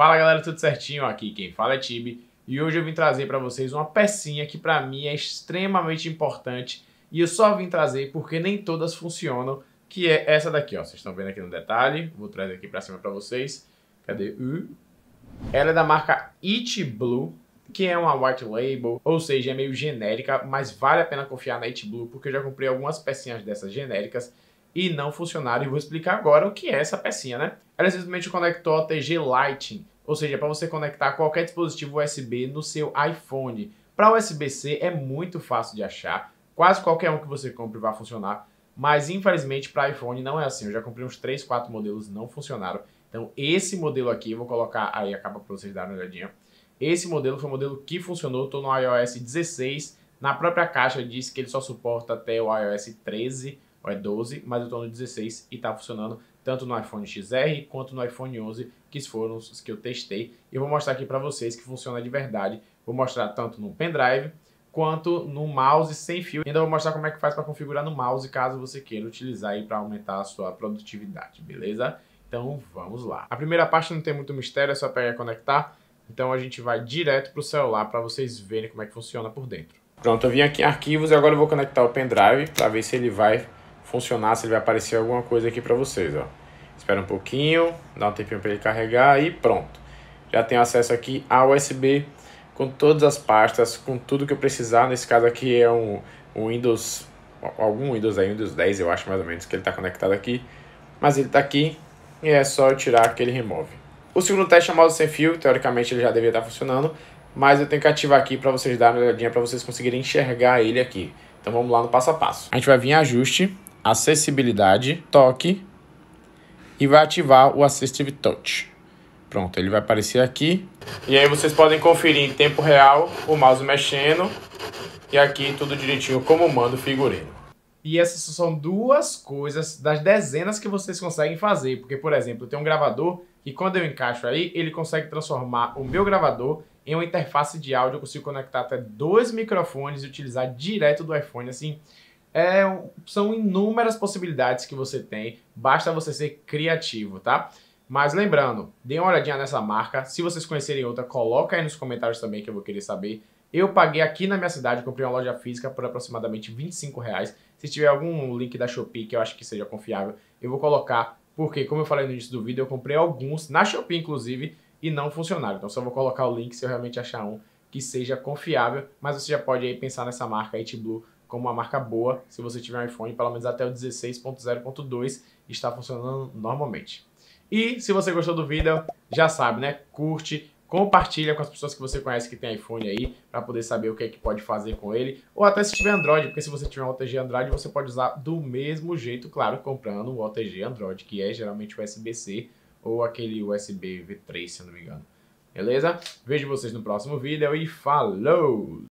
Fala galera, tudo certinho? Aqui quem fala é Tibi e hoje eu vim trazer para vocês uma pecinha que para mim é extremamente importante e eu só vim trazer porque nem todas funcionam, que é essa daqui, ó. Vocês estão vendo aqui no detalhe, vou trazer aqui para cima para vocês. Cadê? Uh. Ela é da marca It Blue, que é uma white label, ou seja, é meio genérica, mas vale a pena confiar na It Blue porque eu já comprei algumas pecinhas dessas genéricas e não funcionaram e vou explicar agora o que é essa pecinha, né? Ela é simplesmente o conector ATG Lighting ou seja, para você conectar qualquer dispositivo USB no seu iPhone. Para USB-C é muito fácil de achar, quase qualquer um que você compre vai funcionar, mas infelizmente para iPhone não é assim. Eu já comprei uns 3, 4 modelos, não funcionaram. Então esse modelo aqui, eu vou colocar aí a capa para vocês darem uma olhadinha. Esse modelo foi o modelo que funcionou, estou no iOS 16, na própria caixa diz que ele só suporta até o iOS 13, é 12, mas eu estou no 16 e está funcionando tanto no iPhone XR quanto no iPhone 11, que foram os que eu testei. E eu vou mostrar aqui para vocês que funciona de verdade. Vou mostrar tanto no pendrive quanto no mouse sem fio. e Ainda vou mostrar como é que faz para configurar no mouse, caso você queira utilizar aí para aumentar a sua produtividade, beleza? Então vamos lá. A primeira parte não tem muito mistério, é só pegar e conectar. Então a gente vai direto para o celular para vocês verem como é que funciona por dentro. Pronto, eu vim aqui em arquivos e agora eu vou conectar o pendrive para ver se ele vai funcionar se ele vai aparecer alguma coisa aqui para vocês, ó. Espera um pouquinho, dá um tempinho para ele carregar e pronto. Já tenho acesso aqui a USB com todas as pastas, com tudo que eu precisar. Nesse caso aqui é um, um Windows, algum Windows aí, Windows 10 eu acho mais ou menos, que ele está conectado aqui. Mas ele está aqui e é só eu tirar que ele remove. O segundo teste é o sem fio, teoricamente ele já deveria estar tá funcionando, mas eu tenho que ativar aqui para vocês darem uma olhadinha, para vocês conseguirem enxergar ele aqui. Então vamos lá no passo a passo. A gente vai vir em ajuste, acessibilidade, toque e vai ativar o Assistive Touch. Pronto, ele vai aparecer aqui. E aí vocês podem conferir em tempo real o mouse mexendo e aqui tudo direitinho como manda o figurino. E essas são duas coisas das dezenas que vocês conseguem fazer. Porque, por exemplo, eu tenho um gravador que quando eu encaixo aí, ele consegue transformar o meu gravador em uma interface de áudio. Eu consigo conectar até dois microfones e utilizar direto do iPhone, assim, é, são inúmeras possibilidades que você tem, basta você ser criativo, tá? Mas lembrando, dê uma olhadinha nessa marca, se vocês conhecerem outra, coloca aí nos comentários também que eu vou querer saber. Eu paguei aqui na minha cidade, comprei uma loja física por aproximadamente 25 reais. Se tiver algum link da Shopee que eu acho que seja confiável, eu vou colocar, porque como eu falei no início do vídeo, eu comprei alguns, na Shopee inclusive, e não funcionaram. Então só vou colocar o link se eu realmente achar um que seja confiável, mas você já pode aí pensar nessa marca, It Blue, como uma marca boa se você tiver um iPhone, pelo menos até o 16.0.2 está funcionando normalmente. E se você gostou do vídeo, já sabe, né? Curte, compartilha com as pessoas que você conhece que tem iPhone aí, para poder saber o que é que pode fazer com ele, ou até se tiver Android, porque se você tiver um OTG Android, você pode usar do mesmo jeito, claro, comprando o OTG Android, que é geralmente USB-C ou aquele USB V3, se eu não me engano. Beleza? Vejo vocês no próximo vídeo e falou!